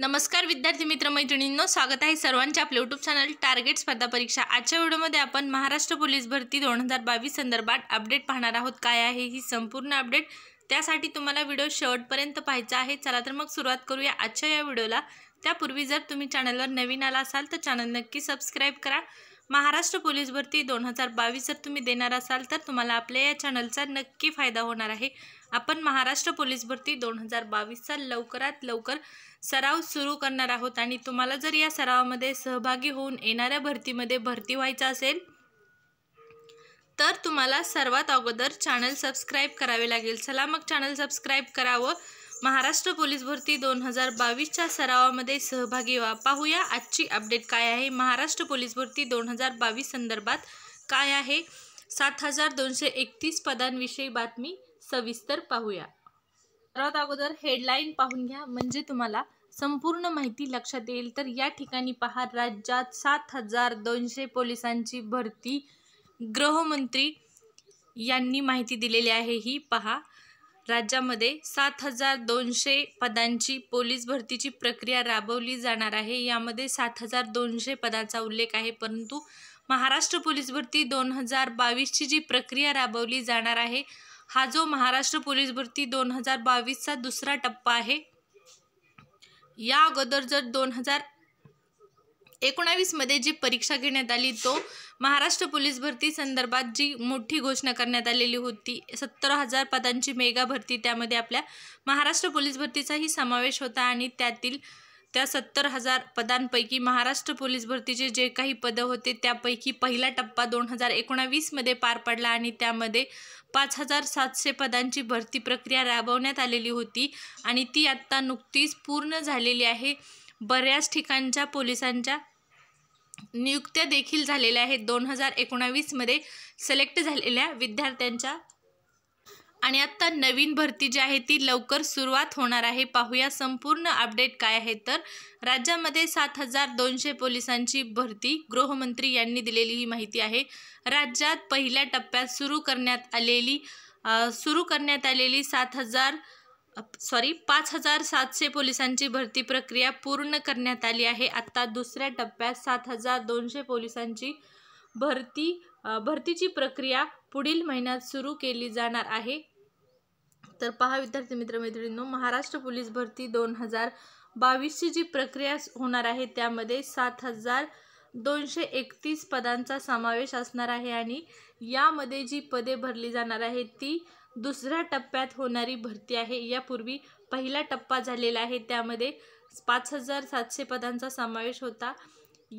नमस्कार विद्यार्थी मित्रमैत्रिणींनो स्वागत आहे सर्वांच्या आपल्या यूट्यूब चॅनल टार्गेट स्पर्धा परीक्षा आजच्या व्हिडिओमध्ये आपण महाराष्ट्र पोलीस भरती दोन हजार बावीस संदर्भात अपडेट पाहणार आहोत काय आहे ही संपूर्ण अपडेट त्यासाठी तुम्हाला व्हिडिओ शेवटपर्यंत पाहायचा आहे चला तर मग सुरुवात करूया आजच्या या व्हिडिओला त्यापूर्वी जर तुम्ही चॅनलवर नवीन आला असाल तर चॅनल नक्की सबस्क्राईब करा महाराष्ट्र पोलीस भरती दोन हजार बावीस जर तुम्ही देणार असाल तर तुम्हाला आपल्या या चॅनलचा नक्की फायदा होणार आहे आपण महाराष्ट्र पोलीस भरती दोन हजार बावीसचा लवकरात लवकर सराव सुरू करणार आहोत आणि तुम्हाला जर या सरावामध्ये सहभागी होऊन येणाऱ्या भरतीमध्ये भरती व्हायचं असेल तर तुम्हाला सर्वात अगोदर चॅनल सबस्क्राईब करावे लागेल चला मग चॅनल सबस्क्राईब करावं महाराष्ट्र पोलीस भरती दोन हजार बावीसच्या सरावामध्ये सहभागी व्हा पाहूया आजची अपडेट काय आहे महाराष्ट्र पोलीस भरती दोन हजार बावीस संदर्भात काय आहे सात हजार दोनशे एकतीस पदांविषयी बातमी सविस्तर पाहूया सर्वात अगोदर हेडलाईन पाहून घ्या म्हणजे तुम्हाला संपूर्ण माहिती लक्षात येईल तर या ठिकाणी पहा राज्यात सात हजार दोनशे पोलिसांची भरती गृहमंत्री यांनी माहिती दिलेली आहे ही पहा राज्यामध्ये सात हजार दोनशे पदांची पोलीस भरतीची प्रक्रिया राबवली जाणार आहे यामध्ये सात हजार दोनशे पदाचा उल्लेख आहे परंतु महाराष्ट्र पोलीस भरती दोन हजार बावीसची जी प्रक्रिया राबवली जाणार आहे हा जो महाराष्ट्र पोलीस भरती दोन हजार बावीसचा दुसरा टप्पा आहे या अगोदर जर दोन हजार एकोणावीसमध्ये जी परीक्षा घेण्यात आली तो महाराष्ट्र पोलीस भरती संदर्भात जी मोठी घोषणा करण्यात आलेली होती सत्तर हजार पदांची मेगा भरती त्यामध्ये आपल्या महाराष्ट्र पोलीस भरतीचाही समावेश होता आणि त्यातील त्या सत्तर हजार पदांपैकी महाराष्ट्र पोलीस भरतीचे जे काही पदं होते त्यापैकी पहिला टप्पा दोन हजार एकोणावीसमध्ये पार पडला आणि त्यामध्ये पाच हजार सातशे पदांची भरती प्रक्रिया राबवण्यात आलेली होती आणि ती आत्ता नुकतीच पूर्ण झालेली आहे बऱ्याच ठिकाणच्या पोलिसांच्या नियुक्त्या देखील झालेल्या आहेत दोन हजार एकोणावीसमध्ये सिलेक्ट झालेल्या विद्यार्थ्यांच्या आणि आत्ता नवीन भरती जी आहे ती लवकर सुरुवात होणार आहे पाहूया संपूर्ण अपडेट काय आहे तर राज्यामध्ये सात हजार दोनशे पोलिसांची भरती गृहमंत्री यांनी दिलेली ही माहिती आहे राज्यात पहिल्या टप्प्यात सुरू करण्यात आलेली सुरू करण्यात आलेली सात हजार सॉरी पाच हजार सातशे पोलिसांची भरती प्रक्रिया पूर्ण करण्यात आली आहे आत्ता दुसऱ्या टप्प्यात सात हजार दोनशे पोलिसांची भरती भरतीची प्रक्रिया पुढील महिन्यात सुरू केली जाणार आहे तर पहा विद्यार्थी मैत्रिणींनो महाराष्ट्र पोलीस भरती दोन हजार बावीसची जी प्रक्रिया होणार आहे त्यामध्ये सात हजार दोनशे एकतीस पदांचा समावेश असणार आहे आणि यामध्ये जी पदे भरली जाणार आहेत ती दुसऱ्या टप्प्यात होणारी भरती आहे यापूर्वी पहिला टप्पा झालेला आहे त्यामध्ये पाच हजार सातशे पदांचा समावेश होता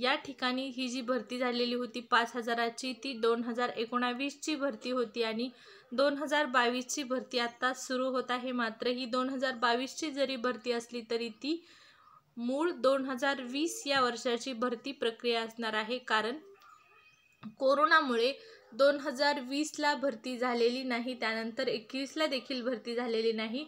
या ठिकाणी ही जी भरती झालेली होती पाच हजाराची ती दोन हजार एकोणावीसची भरती होती आणि दोन हजार बावीसची भरती आत्ता सुरू होत आहे मात्र ही दोन हजार बावीसची जरी भरती असली तरी ती मूळ दोन हजार वीस या वर्षाची भरती प्रक्रिया असणार आहे कारण कोरोनामुळे दोन हजार वीसला भरती झालेली नाही त्यानंतर एकवीसला देखील भरती झालेली नाही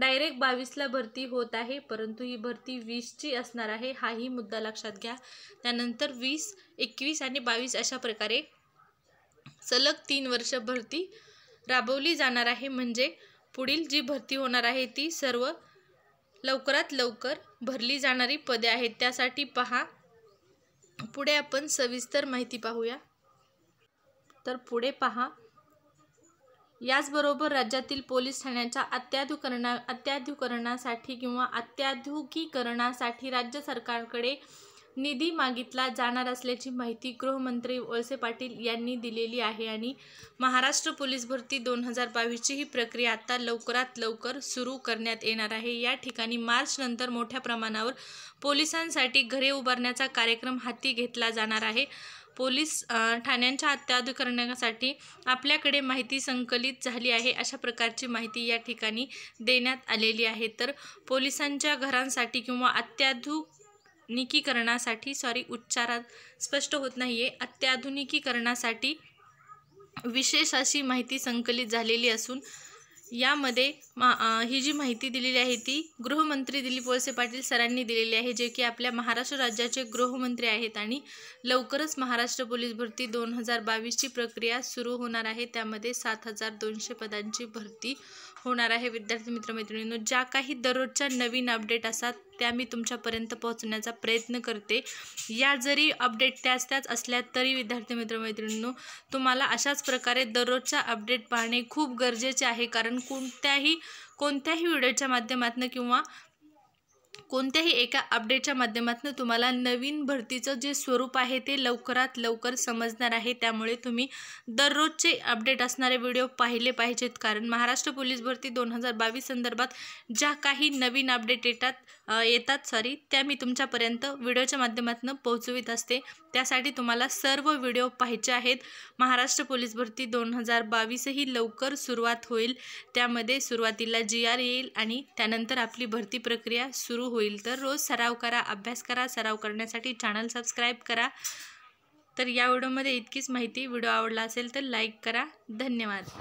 डायरेक्ट बावीसला भरती होत आहे परंतु ही भरती वीसची असणार आहे हाही मुद्दा लक्षात घ्या त्यानंतर वीस एकवीस आणि बावीस अशा प्रकारे सलग तीन वर्ष भरती राबवली जाणार आहे म्हणजे पुढील जी भरती होणार आहे ती सर्व लवकरात लवकर भरली जाणारी पदे आहेत त्यासाठी पहा पुढे आपण सविस्तर माहिती पाहूया तर पुढे पहा याचबरोबर राज्यातील पोलीस ठाण्याच्या अत्याधुकरणा अत्याधुकरणासाठी किंवा अत्याधुकीकरणासाठी राज्य सरकारकडे निधी मागितला जाणार असल्याची माहिती गृहमंत्री वळसे पाटील यांनी दिलेली आहे आणि महाराष्ट्र पोलीस भरती दोन हजार बावीसची ही प्रक्रिया आता लवकरात लवकर सुरू करण्यात येणार आहे या ठिकाणी मार्चनंतर मोठ्या प्रमाणावर पोलिसांसाठी घरे उभारण्याचा कार्यक्रम हाती घेतला जाणार आहे पोलीस ठाण्यांच्या करण्यासाठी आपल्याकडे माहिती संकलित झाली आहे अशा प्रकारची माहिती या ठिकाणी देण्यात आलेली आहे तर पोलिसांच्या घरांसाठी किंवा अत्याधुनिकीकरणासाठी निकीकरणासाठी सॉरी उच्चारात स्पष्ट होत नाही आहे अत्याधुनिकीकरणासाठी विशेष अशी माहिती संकलित झालेली असून यामध्ये मा ही जी माहिती दिलेली आहे ती गृहमंत्री दिलीप वळसे पाटील सरांनी दिलेली आहे जे की आपल्या महाराष्ट्र राज्याचे गृहमंत्री आहेत आणि लवकरच महाराष्ट्र पोलीस भरती दोन हजार बावीसची प्रक्रिया सुरू होणार आहे त्यामध्ये सात हजार दोनशे पदांची भरती होणार आहे विद्यार्थी मित्रमैत्रिणींनो ज्या काही दररोजच्या नवीन अपडेट असतात त्या मी तुमच्यापर्यंत पोहोचण्याचा प्रयत्न करते या जरी अपडेट त्याच त्याच असल्या तरी विद्यार्थी मित्रमैत्रिणींनो तुम्हाला अशाच प्रकारे दररोजच्या अपडेट पाहणे खूप गरजेचे आहे कारण कोणत्याही कोणत्याही व्हिडिओच्या माध्यमातून किंवा कोणत्याही एका अपडेटच्या माध्यमातून तुम्हाला नवीन भरतीचं जे स्वरूप आहे ते लवकरात लवकर समजणार आहे त्यामुळे तुम्ही दररोजचे अपडेट असणारे व्हिडिओ पाहिले पाहिजेत कारण महाराष्ट्र पोलीस भरती दोन हजार बावीस संदर्भात ज्या काही नवीन अपडेट येतात येतात सॉरी त्या मी तुमच्यापर्यंत व्हिडिओच्या माध्यमातून पोहोचवित असते त्यासाठी तुम्हाला सर्व व्हिडिओ पाहिजे आहेत महाराष्ट्र पोलीस भरती दोन हजार बावीसही लवकर सुरुवात होईल त्यामध्ये सुरुवातीला जी आर येईल आणि त्यानंतर आपली भरती प्रक्रिया सुरू होईल होईल तर रोज सराव करा अभ्यास करा सराव करण्यासाठी चॅनल सबस्क्राईब करा तर या व्हिडिओमध्ये इतकीच माहिती व्हिडिओ आवडला असेल तर लाईक करा धन्यवाद